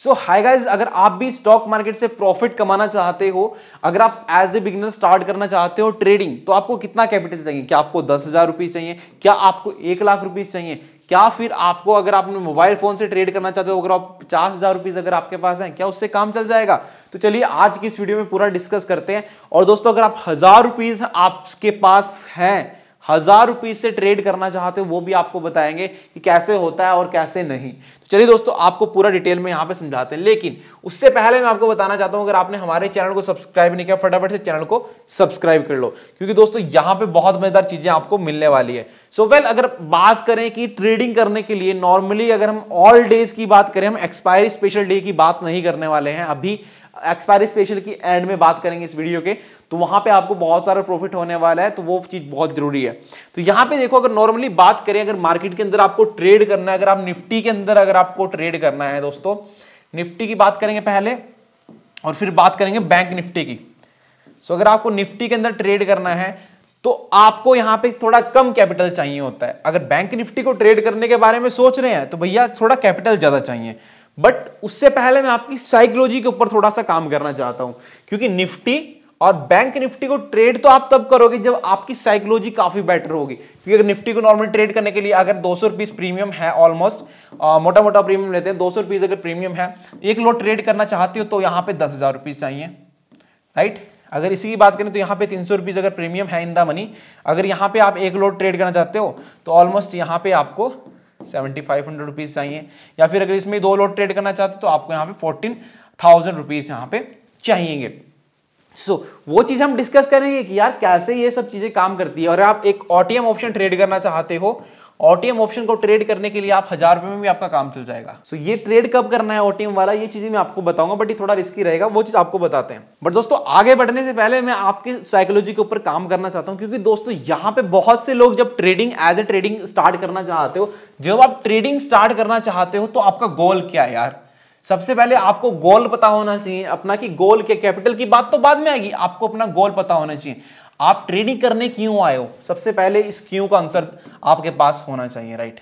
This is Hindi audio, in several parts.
सो हाय गाइज अगर आप भी स्टॉक मार्केट से प्रॉफिट कमाना चाहते हो अगर आप एज ए बिगिनर स्टार्ट करना चाहते हो ट्रेडिंग तो आपको कितना कैपिटल चाहिए क्या आपको दस हजार रुपीज चाहिए क्या आपको एक लाख रुपीज चाहिए क्या फिर आपको अगर आपने मोबाइल फोन से ट्रेड करना चाहते हो अगर आप पचास हजार रुपीज अगर आपके पास है क्या उससे काम चल जाएगा तो चलिए आज की इस वीडियो में पूरा डिस्कस करते हैं और दोस्तों अगर आप हजार रुपीज आपके पास हैं हजार रुपीज से ट्रेड करना चाहते हो वो भी आपको बताएंगे कि कैसे होता है और कैसे नहीं तो चलिए दोस्तों आपको पूरा डिटेल में यहां पे समझाते हैं लेकिन उससे पहले मैं आपको बताना चाहता हूं अगर आपने हमारे चैनल को सब्सक्राइब नहीं किया फटाफट से चैनल को सब्सक्राइब कर लो क्योंकि दोस्तों यहां पर बहुत मजेदार चीजें आपको मिलने वाली है सो so वेल well, अगर बात करें कि ट्रेडिंग करने के लिए नॉर्मली अगर हम ऑल डेज की बात करें हम एक्सपायरी स्पेशल डे की बात नहीं करने वाले हैं अभी एक्सपायरी स्पेशल की एंड में बात करेंगे इस वीडियो के तो वहां पे आपको बहुत सारा प्रॉफिट होने वाला है तो वो चीज बहुत जरूरी है तो यहां पे देखो अगर नॉर्मली बात करें अगर मार्केट के अंदर आपको ट्रेड करना है अगर आप निफ्टी के अंदर अगर आपको ट्रेड करना है दोस्तों निफ्टी की बात करेंगे पहले और फिर बात करेंगे बैंक निफ्टी की सो अगर आपको निफ्टी के अंदर ट्रेड करना है तो आपको यहां पे थोड़ा कम कैपिटल चाहिए होता है अगर बैंक निफ्टी को ट्रेड करने के बारे में सोच रहे हैं तो भैया थोड़ा कैपिटल ज्यादा चाहिए बट उससे पहले मैं आपकी साइकोलॉजी के ऊपर थोड़ा सा काम करना चाहता हूं क्योंकि निफ्टी और बैंक निफ्टी को ट्रेड तो आप तब करोगे जब आपकी साइकोलॉजी काफी बेटर होगी क्योंकि अगर निफ्टी को नॉर्मल ट्रेड करने के लिए अगर दो सौ प्रीमियम है ऑलमोस्ट मोटा मोटा प्रीमियम लेते हैं दो सौ अगर प्रीमियम है एक लोट ट्रेड करना चाहते हो तो यहाँ पे दस हजार रुपीज चाहिए राइट अगर इसी की बात करें तो यहाँ पे तीन सौ रुपीज अगर प्रीमियम है इन द मनी अगर यहाँ पे आप एक लोट ट्रेड करना चाहते हो तो ऑलमोस्ट यहाँ पे आपको सेवेंटी फाइव हंड्रेड रुपीज़ चाहिए या फिर अगर इसमें दो लोट ट्रेड करना चाहते हो तो आपको यहाँ पे फोर्टीन थाउजेंड रुपीज़ यहाँ पे चाहिएंगे सो so, वो चीज़ हम डिस्कस करेंगे कि यार कैसे ये सब चीज़ें काम करती है और आप एक ऑटीएम ऑप्शन ट्रेड करना चाहते हो ओटीएम ऑप्शन को ट्रेड करने के लिए आप हजार रुपए में भी आपका काम चल जाएगा सो ये ट्रेड कब करना है ओटीएम वाला ये चीज मैं आपको बताऊंगा बट ये थोड़ा रिस्की रहेगा वो चीज आपको बताते हैं बट दोस्तों आगे बढ़ने से पहले मैं आपकी साइकोलॉजी के ऊपर काम करना चाहता हूँ क्योंकि दोस्तों यहाँ पे बहुत से लोग जब trading as a trading start करना चाहते हो जब आप ट्रेडिंग स्टार्ट करना चाहते हो तो आपका गोल क्या है यार सबसे पहले आपको गोल पता होना चाहिए अपना कि गोल के कैपिटल की बात तो बाद में आएगी आपको अपना गोल पता होना चाहिए आप ट्रेडिंग करने क्यों आए हो सबसे पहले इस क्यों का आंसर आपके पास होना चाहिए राइट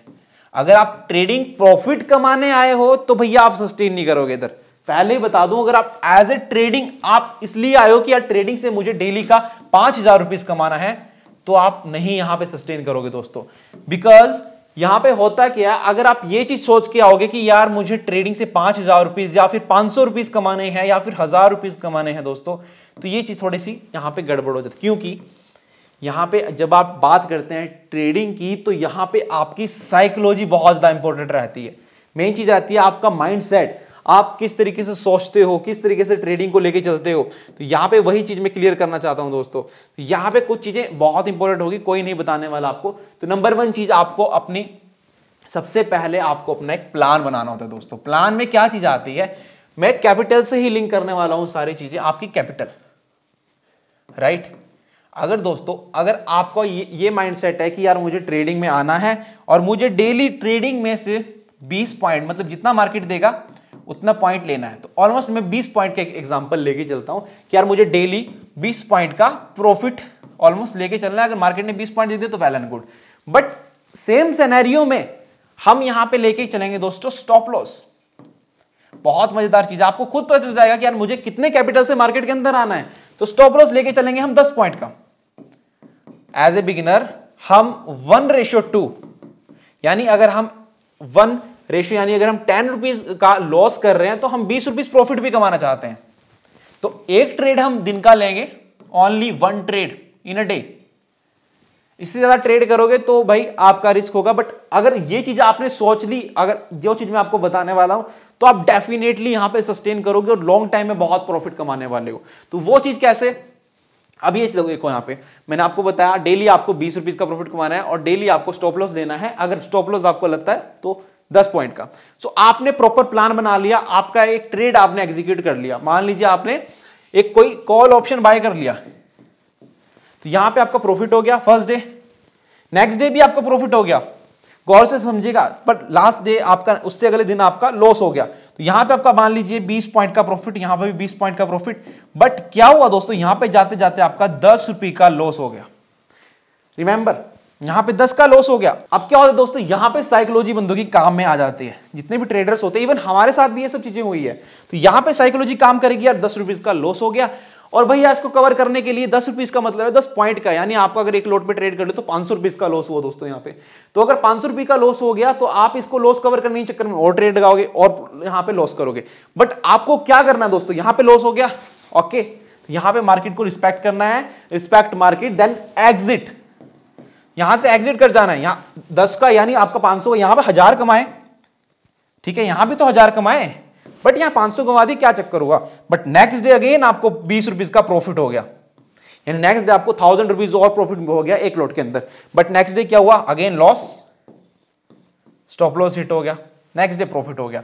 अगर आप ट्रेडिंग प्रॉफिट कमाने आए हो तो भैया आप सस्टेन नहीं करोगे इधर पहले ही बता दूं अगर आप एज ए ट्रेडिंग आप इसलिए आए हो कि यार ट्रेडिंग से मुझे डेली का पांच हजार रुपीज कमाना है तो आप नहीं यहां पे सस्टेन करोगे दोस्तों बिकॉज यहां पे होता क्या अगर आप ये चीज सोच के आओगे कि यार मुझे ट्रेडिंग से पांच हजार रुपीज या फिर पांच सौ रुपीज कमाने हैं या फिर हजार रुपीज कमाने हैं दोस्तों तो ये चीज थोड़ी सी यहां पे गड़बड़ हो जाती क्योंकि यहां पे जब आप बात करते हैं ट्रेडिंग की तो यहां पे आपकी साइकोलॉजी बहुत ज़्यादा इंपॉर्टेंट रहती है मेन चीज़ रहती है आपका माइंड सेट आप किस तरीके से सोचते हो किस तरीके से ट्रेडिंग को लेके चलते हो तो यहाँ पे वही चीज़ मैं क्लियर करना चाहता हूँ दोस्तों तो यहाँ पे कुछ चीज़ें बहुत इंपॉर्टेंट होगी कोई नहीं बताने वाला आपको तो नंबर वन चीज़ आपको अपनी सबसे पहले आपको अपना एक प्लान बनाना होता है दोस्तों प्लान में क्या चीज़ आती है मैं कैपिटल से ही लिंक करने वाला हूं सारी चीज़ें आपकी कैपिटल राइट अगर दोस्तों अगर आपका ये ये माइंडसेट है कि यार मुझे ट्रेडिंग में आना है और मुझे डेली ट्रेडिंग में से 20 पॉइंट मतलब जितना मार्केट देगा उतना पॉइंट लेना है तो ऑलमोस्ट मैं बीस पॉइंट का एक एग्जांपल लेके चलता हूँ कि यार मुझे डेली बीस पॉइंट का प्रॉफिट ऑलमोस्ट लेके चलना है अगर मार्केट ने बीस पॉइंट दे दिया तो well and good but same scenario में हम यहां पे लेके चलेंगे दोस्तों स्टॉप लॉस बहुत मजेदार चीज आपको खुद पता चल जाएगा कि यार मुझे कितने कैपिटल से मार्केट के अंदर आना है तो स्टॉप लॉस लेके चलेंगे हम 10 पॉइंट का एज ए बिगिनर हम वन रेशियो टू यानी अगर हम वन रेशियो यानी अगर हम टेन रुपीज का लॉस कर रहे हैं तो हम बीस रुपीज प्रॉफिट भी कमाना चाहते हैं तो एक ट्रेड हम दिन का लेंगे only one trade in a day इससे ज्यादा ट्रेड करोगे तो भाई आपका रिस्क होगा बट अगर ये चीज आपने सोच ली अगर जो चीज मैं आपको बताने वाला हूं तो आप डेफिनेटली यहां पे सस्टेन करोगे और लॉन्ग टाइम में बहुत प्रॉफिट कमाने वाले हो तो वो चीज कैसे अब ये देखो यहां पे मैंने आपको बताया डेली आपको बीस रुपीज का प्रॉफिट कमाना है और डेली आपको स्टॉप लॉस देना है अगर स्टॉप लॉस आपको लगता है तो दस पॉइंट का सो so, आपने प्रॉपर प्लान बना लिया आपका एक ट्रेड आपने एग्जीक्यूट कर लिया मान लीजिए आपने एक कोई कॉल ऑप्शन बाय कर लिया तो यहां पे आपका प्रॉफिट हो गया फर्स्ट डे नेक्स्ट डे भी आपका प्रॉफिट हो गया गौर से समझिएगा बट लास्ट डे आपका उससे अगले दिन आपका लॉस हो गया तो यहां पे आपका मान लीजिए 20 पॉइंट का प्रॉफिट यहां पे भी 20 पॉइंट का प्रॉफिट बट क्या हुआ दोस्तों यहां पे जाते जाते आपका दस रुपये का लॉस हो गया रिमेंबर यहाँ पे दस का लॉस हो गया अब क्या होता है दोस्तों यहाँ पे साइकोलॉजी बंदों की काम में आ जाती है जितने भी ट्रेडर्स होते हैं इवन हमारे साथ भी ये सब चीजें हुई है तो यहाँ पे साइकोलॉजी काम करेगी यार दस रुपीज का लॉस हो गया और भैया इसको कवर करने के लिए दस रुपीज का मतलब है दस पॉइंट का यानी आपका अगर एक लोट पे ट्रेड कर ले तो पांच सौ रुपीज का लॉस हुआ दोस्तों यहाँ पे तो अगर पांच सौ रुपये का लॉस हो गया तो आप इसको लॉस कवर करने के चक्कर में और ट्रेड लगाओगे और यहाँ पे लॉस करोगे बट आपको क्या करना है दोस्तों यहाँ पे लॉस हो गया ओके तो यहाँ पे मार्केट को रिस्पेक्ट करना है रिस्पेक्ट मार्केट देन एग्जिट यहां से एग्जिट कर जाना है यहां दस का यानी आपका पांच सौ यहां पर हजार कमाए ठीक है यहां भी तो हजार कमाए बट यहां पांच सौ कमा दी क्या चक्कर हुआ बट नेक्स्ट डे अगेन आपको बीस रुपीज का प्रॉफिट हो गया यानी नेक्स्ट डे आपको थाउजेंड रुपीज और प्रॉफिट हो गया एक लोट के अंदर बट नेक्स्ट डे क्या हुआ again loss stop loss hit हो गया नेक्स्ट डे प्रॉफिट हो गया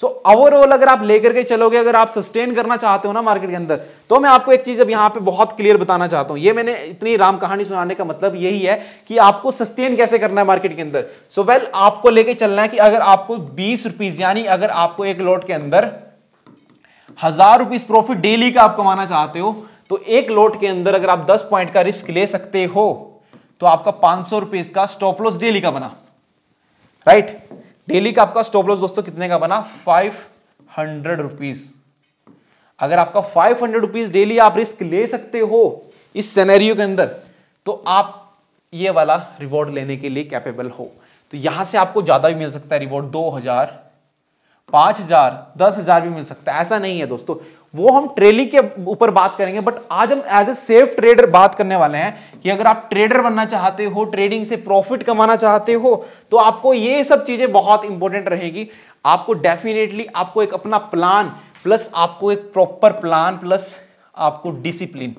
सो ओवरऑल अगर आप लेकर के चलोगे अगर आप सस्टेन करना चाहते हो ना मार्केट के अंदर तो मैं आपको एक चीज अब यहां पे बहुत क्लियर बताना चाहता हूं ये मैंने इतनी राम कहानी सुनाने का मतलब यही है कि आपको सस्टेन कैसे करना है मार्केट के अंदर सो so, वेल well, आपको लेके चलना है कि अगर आपको बीस रुपीज यानी अगर आपको एक लोट के अंदर हजार रुपीज प्रॉफिट डेली का आप कमाना चाहते हो तो एक लोट के अंदर अगर आप दस पॉइंट का रिस्क ले सकते हो तो आपका पांच सौ रुपीज का स्टॉप लॉस डेली का बना राइट right? डेली का आपका स्टॉप लॉस दोस्तों कितने का बना फाइव हंड्रेड रुपीज अगर आपका फाइव हंड्रेड रुपीज डेली आप रिस्क ले सकते हो इस सेनेरियो के अंदर तो आप ये वाला रिवॉर्ड लेने के लिए कैपेबल हो तो यहां से आपको ज्यादा भी मिल सकता है रिवॉर्ड दो हजार पांच हजार दस हजार भी मिल सकता है ऐसा नहीं है दोस्तों वो हम ट्रेलिंग के ऊपर बात करेंगे बट आज हम एज ए सेफ ट्रेडर बात करने वाले हैं कि अगर आप ट्रेडर बनना चाहते हो ट्रेडिंग से प्रॉफिट कमाना चाहते हो तो आपको ये सब चीजें बहुत इंपॉर्टेंट रहेगी आपको डेफिनेटली आपको एक अपना प्लान प्लस आपको एक प्रॉपर प्लान प्लस आपको डिसिप्लिन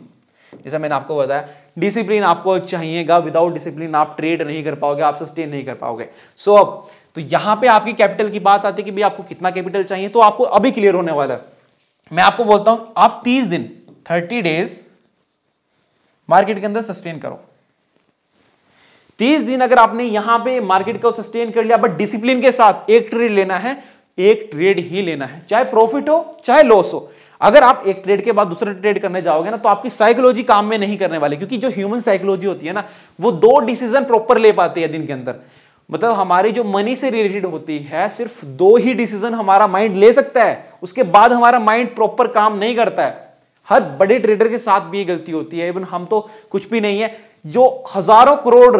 जैसा मैंने आपको बताया डिसिप्लिन आपको चाहिएगा विदाउट डिसिप्लिन आप ट्रेड नहीं कर पाओगे आप सस्टेन नहीं कर पाओगे सो so, अब तो यहां पे आपकी कैपिटल की बात आती है कि भाई आपको कितना कैपिटल चाहिए तो आपको अभी क्लियर होने वाला है मैं आपको बोलता हूं आप 30 दिन 30 डेज मार्केट के अंदर सस्टेन करो 30 दिन अगर आपने यहां पे मार्केट को सस्टेन कर लिया बट डिसिप्लिन के साथ एक ट्रेड लेना है एक ट्रेड ही लेना है चाहे प्रॉफिट हो चाहे लॉस हो अगर आप एक ट्रेड के बाद दूसरा ट्रेड करने जाओगे ना तो आपकी साइकोलॉजी काम में नहीं करने वाली क्योंकि जो ह्यूमन साइकोलॉजी होती है ना वो दो डिसीजन प्रॉपर ले पाती है दिन के अंदर मतलब हमारी जो मनी से रिलेटेड होती है सिर्फ दो ही डिसीजन हमारा माइंड ले सकता है उसके बाद हमारा माइंड प्रॉपर काम नहीं करता है हर बड़े ट्रेडर के साथ भी ये गलती होती है इवन हम तो कुछ भी नहीं है जो हजारों करोड़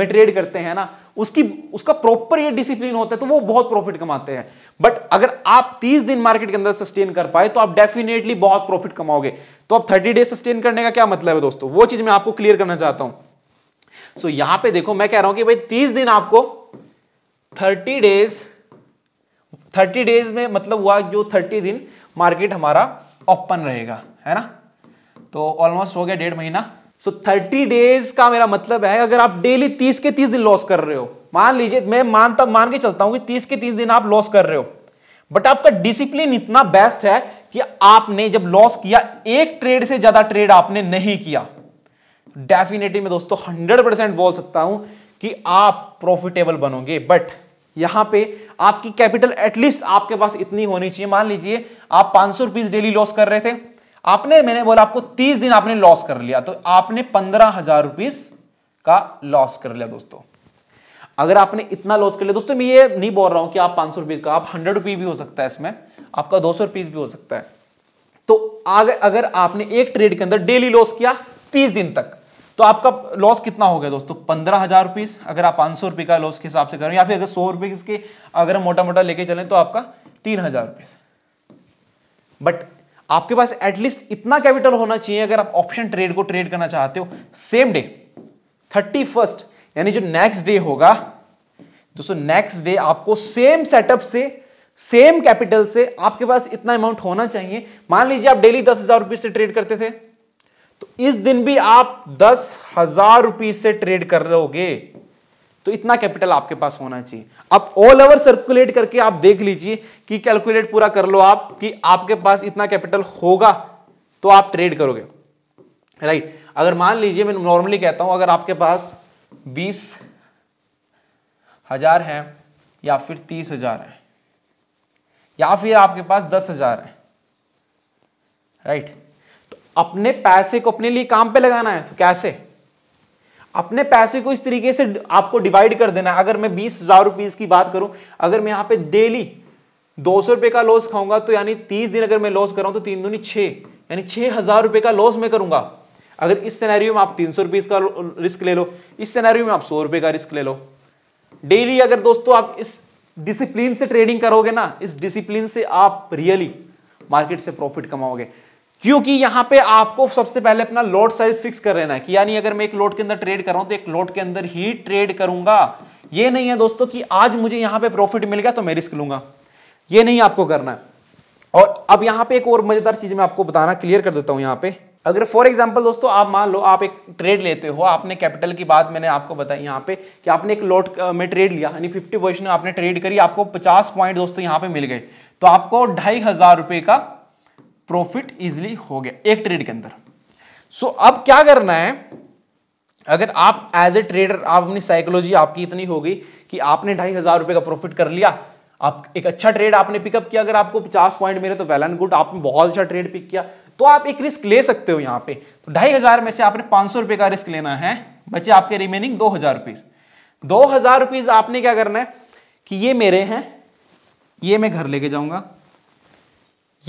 में ट्रेड करते हैं ना उसकी उसका प्रॉपर ये डिसिप्लिन होता है तो वो बहुत प्रॉफिट कमाते हैं बट अगर आप 30 दिन मार्केट के अंदर सस्टेन कर पाए तो आप डेफिनेटली बहुत प्रॉफिट कमाओगे तो आप 30 डे सस्टेन करने का क्या मतलब है दोस्तों वो चीज मैं आपको क्लियर करना चाहता हूं सो so, यहां पे देखो मैं कह रहा हूं कि भाई 30 दिन आपको 30 डेज थर्टी डेज में मतलब हुआ जो थर्टी दिन मार्केट हमारा ओपन रहेगा है ना तो ऑलमोस्ट हो गया डेढ़ महीना सो थर्टी डेज का मेरा मतलब है अगर आप डेली तीस के तीस दिन लॉस कर रहे हो मान लीजिए मैं मानता मान के चलता हूं कि तीस के तीस दिन आप लॉस कर रहे हो बट आपका डिसिप्लिन इतना बेस्ट है कि आपने जब लॉस किया एक ट्रेड से ज्यादा ट्रेड आपने नहीं किया डेफिनेटली मैं दोस्तों 100% परसेंट बोल सकता हूं कि आप प्रॉफिटेबल बनोगे बट यहां पे आपकी कैपिटल एटलीस्ट आपके पास इतनी होनी चाहिए मान लीजिए आप पांच सौ डेली लॉस कर रहे थे आपने मैंने बोला आपको तीस दिन आपने लॉस कर लिया तो आपने पंद्रह हजार रुपीज का लॉस कर लिया दोस्तों अगर आपने इतना लॉस कर लिया दोस्तों मैं ये नहीं बोल रहा हूं कि आप पांच सौ का आप हंड्रेड रुपीज भी हो सकता है इसमें आपका दो सौ भी हो सकता है तो अगर आपने एक ट्रेड के अंदर डेली लॉस किया तीस दिन तक तो आपका लॉस कितना हो गया दोस्तों पंद्रह हजार रुपीज अगर आप पांच सौ रुपए का लॉस के हिसाब से करें या फिर अगर सौ रुपए इसके अगर मोटा मोटा लेके चलें तो आपका तीन हजार रुपीज बट आपके पास एटलीस्ट इतना कैपिटल होना चाहिए अगर आप ऑप्शन ट्रेड को ट्रेड करना चाहते हो सेम डे थर्टी फर्स्ट यानी जो नेक्स्ट डे होगा दोस्तों नेक्स्ट डे आपको सेम सेटअप से सेम कैपिटल से आपके पास इतना अमाउंट होना चाहिए मान लीजिए आप डेली दस हजार रुपए से ट्रेड करते थे तो इस दिन भी आप दस हजार रुपीज से ट्रेड कर लोगे तो इतना कैपिटल आपके पास होना चाहिए अब ऑल ओवर सर्कुलेट करके आप देख लीजिए कि कैलकुलेट पूरा कर लो आप कि आपके पास इतना कैपिटल होगा तो आप ट्रेड करोगे राइट right. अगर मान लीजिए मैं नॉर्मली कहता हूं अगर आपके पास बीस हजार है या फिर तीस हजार है या फिर आपके पास दस हजार है राइट right. अपने पैसे को अपने लिए काम पे लगाना है तो कैसे अपने पैसे को इस तरीके से आपको डिवाइड कर देना है अगर मैं बीस हजार रुपीज की बात करूं अगर मैं यहां पे डेली दो सौ रुपए का लॉस खाऊंगा तो यानी तीस दिन अगर मैं लॉस कर रहा हूं तो तीन दूनी छः यानी छह हजार रुपए का लॉस मैं करूंगा अगर इस सिनेरियो में आप तीन सौ रुपीज का रिस्क ले लो इस सिनेरियो में आप सौ रुपए का रिस्क ले लो डेली अगर दोस्तों आप इस डिसिप्लिन से ट्रेडिंग करोगे ना इस डिसिप्लिन से आप रियली मार्केट से प्रॉफिट कमाओगे क्योंकि यहां पे आपको सबसे पहले अपना लोड साइज फिक्स कर लेना है कि यानी अगर मैं एक लोड के अंदर ट्रेड कर रहा हूं तो एक लोड के अंदर ही ट्रेड करूंगा ये नहीं है दोस्तों कि आज मुझे यहां पे प्रॉफिट मिल गया तो मैं रिस्क लूंगा ये नहीं आपको करना है और अब यहां पे एक और मजेदार चीज मैं आपको बताना क्लियर कर देता हूं यहां पे अगर फॉर एग्जाम्पल दोस्तों आप मान लो आप एक ट्रेड लेते हो आपने कैपिटल की बात मैंने आपको बताई यहाँ पे कि आपने एक लॉट में ट्रेड लिया यानी फिफ्टी पोजिशन आपने ट्रेड करी आपको पचास पॉइंट दोस्तों यहाँ पे मिल गए तो आपको ढाई हजार रुपये का प्रॉफिट इजिली हो गया एक ट्रेड के अंदर सो so, अब क्या करना है अगर आप एज ए ट्रेडर आप अपनी साइकोलॉजी आपकी इतनी हो गई कि आपने ढाई हजार रुपए का प्रॉफिट कर लिया आप एक अच्छा ट्रेड आपने पिकअप किया अगर आपको 50 पॉइंट मिले तो वेल एंड गुड आपने बहुत अच्छा ट्रेड पिक किया तो आप एक रिस्क ले सकते हो यहां पे तो ढाई हजार में से आपने पांच सौ रुपए का रिस्क लेना है बचे आपके रिमेनिंग दो हजार रुपीज दो हजार रुपीज आपने क्या करना है कि ये मेरे हैं ये मैं घर लेके जाऊंगा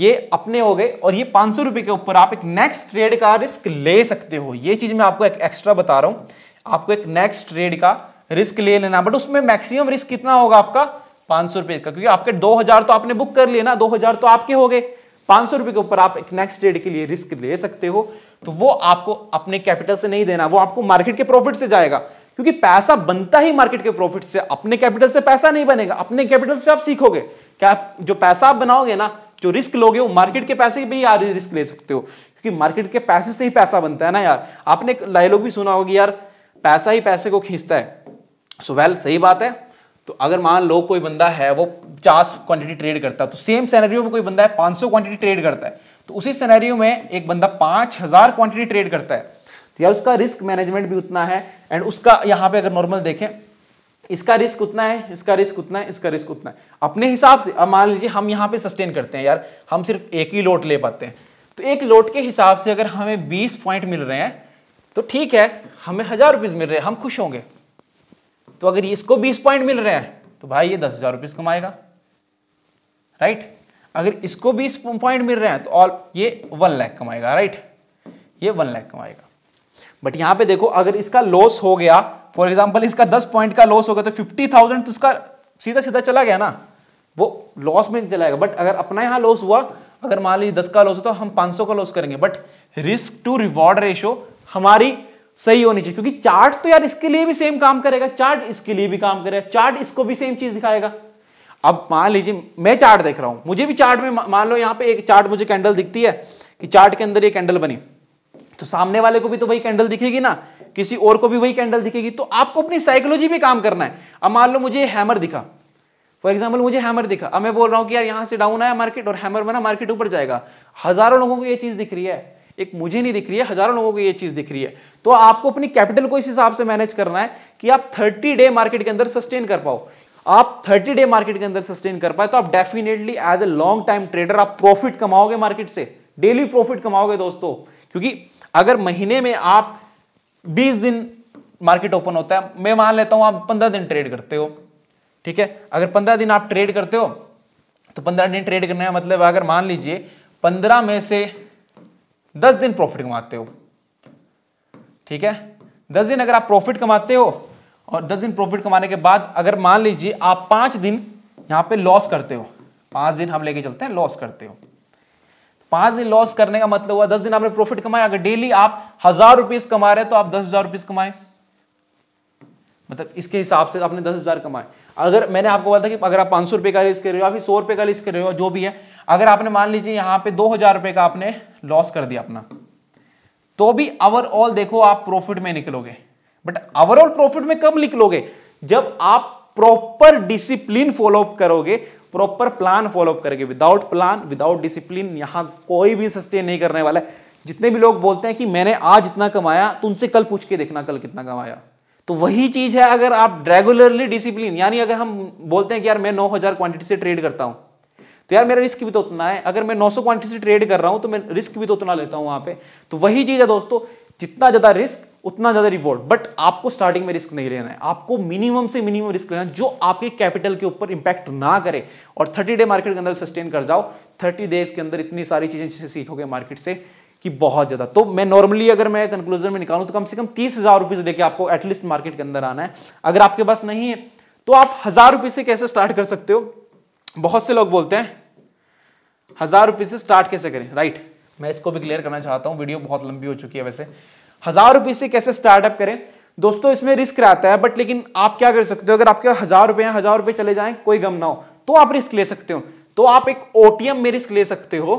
ये अपने हो गए और ये पांच सौ रुपए के ऊपर आप एक नेक्स्ट ट्रेड का रिस्क ले सकते हो ये चीज़ मैं आपको एक एक्स्ट्रा बता रहा हूं आपको एक नेक्स्ट ट्रेड का रिस्क ले लेना बट उसमें मैक्सिमम रिस्क कितना होगा आपका पांच सौ रुपए का क्योंकि आपके दो हजार तो आपने बुक कर लिया ना दो हजार तो आपके हो गए पांच सौ रुपए के ऊपर आप एक नेक्स्ट ट्रेड के लिए रिस्क ले सकते हो तो वो आपको अपने कैपिटल से नहीं देना वो आपको मार्केट के प्रॉफिट से जाएगा क्योंकि पैसा बनता ही मार्केट के प्रॉफिट से अपने कैपिटल से पैसा नहीं बनेगा अपने कैपिटल से आप सीखोगे क्या जो पैसा आप बनाओगे ना जो रिस्क लोगे वो मार्केट के पैसे भी यार रिस्क ले सकते हो क्योंकि मार्केट के पैसे से ही पैसा बनता है ना यार आपने एक डायलॉग भी सुना होगी यार पैसा ही पैसे को खींचता है सो so वेल well, सही बात है तो अगर मान लो कोई बंदा है वो पचास क्वांटिटी ट्रेड करता है तो सेम सैनरियो में कोई बंदा है 500 क्वांटिटी ट्रेड करता है तो उसी सैनरियो में एक बंदा 5000 क्वांटिटी ट्रेड करता है तो यार उसका रिस्क मैनेजमेंट भी उतना है एंड उसका यहाँ पे अगर नॉर्मल देखें इसका रिस्क उतना है इसका रिस्क उतना है इसका रिस्क उतना है अपने हिसाब से अब मान लीजिए हम यहाँ पे सस्टेन करते हैं यार हम सिर्फ एक ही लोट ले पाते हैं तो एक लोट के हिसाब से अगर हमें 20 पॉइंट मिल रहे हैं तो ठीक है हमें हज़ार रुपीज़ मिल रहे हैं हम खुश होंगे तो अगर इसको 20 पॉइंट मिल रहे हैं तो भाई ये दस हज़ार रुपीज़ कमाएगा राइट अगर इसको बीस पॉइंट मिल रहे हैं तो ऑल ये वन लाख कमाएगा राइट ये वन लाख कमाएगा बट यहां पे देखो अगर इसका लॉस हो गया फॉर एग्जाम्पल इसका दस पॉइंट का लॉस हो गया तो फिफ्टी थाउजेंड तो उसका सीधा सीधा चला गया ना वो लॉस में चलाएगा बट अगर अपना यहाँ लॉस हुआ अगर मान लीजिए दस का लॉस हो तो हम पांच सौ का लॉस करेंगे but risk to reward ratio हमारी सही होनी चाहिए क्योंकि चार्ट तो यार इसके लिए भी सेम काम करेगा चार्ट इसके लिए भी काम करेगा चार्ट इसको भी सेम चीज दिखाएगा अब मान लीजिए मैं चार्ट देख रहा हूं मुझे भी चार्ट में मान लो यहाँ पे एक चार्ट मुझे कैंडल दिखती है कि चार्ट के अंदर ये कैंडल बनी तो सामने वाले को भी तो वही कैंडल दिखेगी ना किसी और को भी वही कैंडल दिखेगी तो आपको अपनी साइकोलॉजी पे काम करना है अब मान लो मुझे हैमर दिखा फॉर एग्जाम्पल मुझे हैमर दिखा अब मैं बोल रहा हूँ कि यार यहाँ से डाउन आया मार्केट और हैमर बना मार्केट ऊपर जाएगा हजारों लोगों को ये चीज़ दिख रही है एक मुझे नहीं दिख रही है हजारों लोगों को ये चीज़ दिख रही है तो आपको अपनी कैपिटल को इस हिसाब से मैनेज करना है कि आप थर्टी डे मार्केट के अंदर सस्टेन कर पाओ आप 30 डे मार्केट के अंदर सस्टेन कर पाए तो आप definitely as a long time trader आप प्रॉफिट कमाओगे मार्केट से डेली प्रॉफिट कमाओगे दोस्तों क्योंकि अगर महीने में आप बीस दिन मार्केट ओपन होता है मैं मान लेता हूं आप पंद्रह दिन ट्रेड करते हो ठीक है अगर पंद्रह दिन आप ट्रेड करते हो तो पंद्रह दिन ट्रेड करने का मतलब अगर मान लीजिए पंद्रह में से दस दिन प्रॉफिट कमाते हो ठीक है दस दिन अगर आप प्रॉफिट कमाते हो और दस दिन प्रॉफिट कमाने के बाद अगर मान लीजिए आप पांच दिन यहां पर लॉस करते हो पांच दिन हम लेके चलते हैं लॉस करते हो पांच दिन लॉस करने का मतलब हुआ दस दिन आपने प्रॉफिट कमाया अगर डेली आप हजार रुपीज कमा रहे तो आप दस हजार रुपीज कमाए मतलब इसके हिसाब से आपने दस हजार कमाए अगर मैंने आपको बोला था कि अगर आप पांच सौ रुपए का रिस्क कर रहे हो अभी सौ रुपए का रिस्क कर रहे हो जो भी है अगर आपने मान लीजिए यहां पे दो हजार रुपए का आपने लॉस कर दिया अपना तो भी ओवरऑल देखो आप प्रॉफिट में निकलोगे बट ओवरऑल प्रॉफिट में कब निकलोगे जब आप प्रॉपर डिसिप्लिन फॉलोअप करोगे प्रॉपर प्लान फॉलोअप करेंगे विदाउट प्लान विदाउट डिसिप्लिन यहाँ कोई भी सस्टेन नहीं करने वाला है जितने भी लोग बोलते हैं कि मैंने आज इतना कमाया तो उनसे कल पूछ के देखना कल कितना कमाया तो वही चीज है अगर आप रेगुलरली डिसिप्लिन यानी अगर हम बोलते हैं कि यार मैं 9000 क्वांटिटी से ट्रेड करता हूं तो यार मेरा रिस्क भी तो उतना है अगर मैं 900 क्वांटिटी से ट्रेड कर रहा हूं तो मैं रिस्क भी तो उतना लेता हूं वहां पे तो वही चीज है दोस्तों जितना ज्यादा रिस्क उतना ज्यादा रिवॉर्ड बट आपको स्टार्टिंग में रिस्क नहीं लेना है आपको मिनिमम से मिनिमम रिस्क लेना है जो आपके कैपिटल के ऊपर इंपैक्ट ना करे और 30 डे मार्केट के अंदर सस्टेन कर जाओ 30 डेज के अंदर इतनी सारी चीजें सीखोगे मार्केट से कि बहुत ज्यादा तो मैं नॉर्मली अगर मैं कंक्लूजन में निकालू तो कम से कम तीस हजार रुपीज लेके आपको एटलीस्ट मार्केट के अंदर आना है अगर आपके पास नहीं है तो आप हजार रुपए से कैसे स्टार्ट कर सकते हो बहुत से लोग बोलते हैं हजार रुपए से स्टार्ट कैसे करें राइट मैं इसको भी क्लियर करना चाहता हूँ वीडियो बहुत लंबी हो चुकी है वैसे हजार रुपए से कैसे स्टार्टअप करें दोस्तों इसमें रिस्क रहता है बट लेकिन आप क्या कर सकते हो अगर आपके हजार रुपए रुपये हजार रुपए चले जाएं कोई गम ना हो तो आप रिस्क ले सकते हो तो आप एक ओटीएम में रिस्क ले सकते हो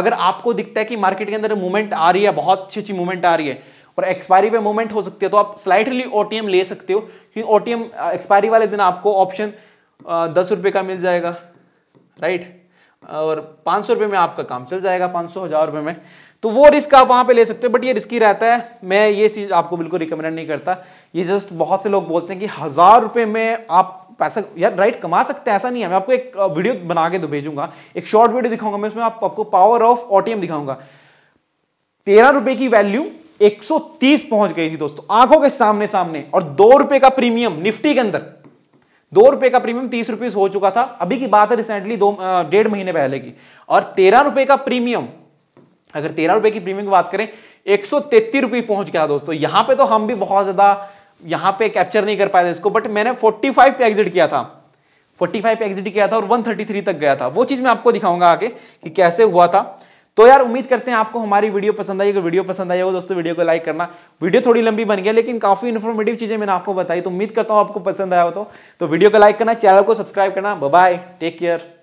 अगर आपको दिखता है कि मार्केट के अंदर मूवमेंट आ रही है बहुत अच्छी अच्छी मूवमेंट आ रही है और एक्सपायरी पे मूवमेंट हो सकती है तो आप स्लाइटली ओटीएम ले सकते हो क्योंकि ओटीएम एक्सपायरी वाले दिन आपको ऑप्शन दस रुपए का मिल जाएगा राइट और पांच सौ रुपए में आपका काम चल जाएगा पांच सौ हज़ार रुपए में तो वो रिस्क आप वहां पे ले सकते हो बट ये रिस्की रहता है मैं ये चीज़ आपको बिल्कुल रिकमेंड नहीं करता ये जस्ट बहुत से लोग बोलते हैं कि हज़ार रुपए में आप पैसा यार राइट कमा सकते हैं ऐसा नहीं है मैं आपको एक वीडियो बना के तो भेजूंगा एक शॉर्ट वीडियो दिखाऊंगा मैं उसमें आप, आपको पावर ऑफ ऑटीएम दिखाऊंगा तेरह रुपए की वैल्यू 130 पहुंच गई थी दोस्तों आंखों के सामने सामने और दो रुपए का प्रीमियम निफ्टी के अंदर दो रुपए का प्रीमियम तीस रुपीज हो चुका था अभी की बात है रिसेंटली दो डेढ़ महीने पहले की और तेरह रुपए का प्रीमियम अगर तेरह रुपए की प्रीमियम की बात करें एक सौ पहुंच गया दोस्तों यहां पे तो हम भी बहुत ज्यादा यहां पे कैप्चर नहीं कर पाए इसको बट मैंने 45 पे एग्जिट किया था 45 पे एग्जिट किया था और 133 तक गया था वो चीज मैं आपको दिखाऊंगा आगे कि कैसे हुआ था तो यार उम्मीद करते हैं आपको हमारी वीडियो पसंद आई अगर वीडियो पसंद आई हो दोस्तों वीडियो को लाइक करना वीडियो थोड़ी लंबी बन गया लेकिन काफी इन्फॉर्मेटिव चीजें मैंने आपको बताई तो उम्मीद करता हूं आपको पसंद आया हो तो, तो वीडियो को लाइक करना चैनल को सब्सक्राइब करना बाय टेक केयर